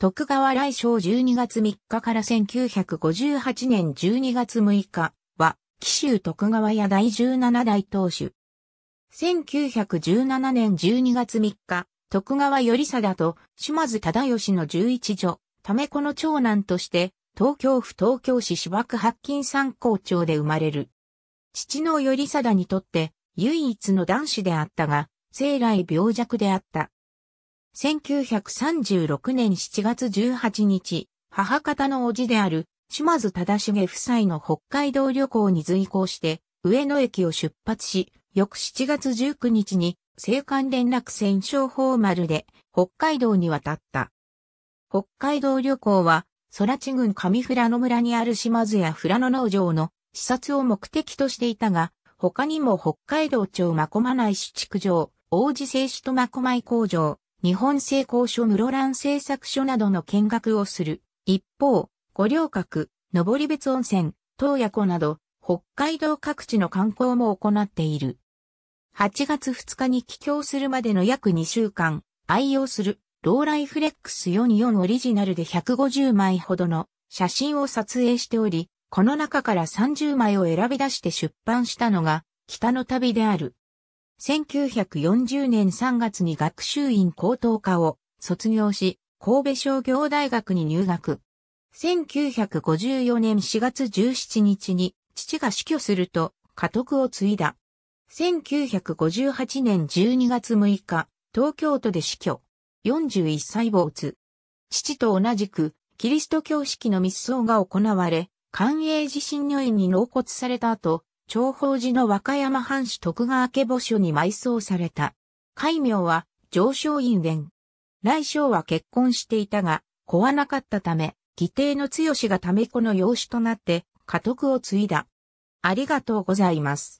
徳川来省12月3日から1958年12月6日は、紀州徳川屋第17代当主。1917年12月3日、徳川頼貞と島津忠義の11女、ため子の長男として、東京府東京市芝区白金山校長で生まれる。父の頼貞にとって、唯一の男子であったが、生来病弱であった。1936年7月18日、母方の叔父である島津忠重夫妻の北海道旅行に随行して、上野駅を出発し、翌7月19日に、青函連絡船商法丸で北海道に渡った。北海道旅行は、空地郡上富良野村にある島津や富良野農場の視察を目的としていたが、他にも北海道庁真駒内市畜場、王子製紙と真駒井工場、日本製鋼所室蘭製作所などの見学をする。一方、五稜郭、登別温泉、東爺湖など、北海道各地の観光も行っている。8月2日に帰郷するまでの約2週間、愛用するローライフレックス44オリジナルで150枚ほどの写真を撮影しており、この中から30枚を選び出して出版したのが北の旅である。1940年3月に学習院高等科を卒業し、神戸商業大学に入学。1954年4月17日に父が死去すると家督を継いだ。1958年12月6日、東京都で死去。41歳没。父と同じく、キリスト教式の密葬が行われ、官営地震如院に納骨された後、長宝寺の和歌山藩士徳川家墓所に埋葬された。戒名は上昇院伝。来生は結婚していたが、子はなかったため、義弟の強がため子の養子となって、家督を継いだ。ありがとうございます。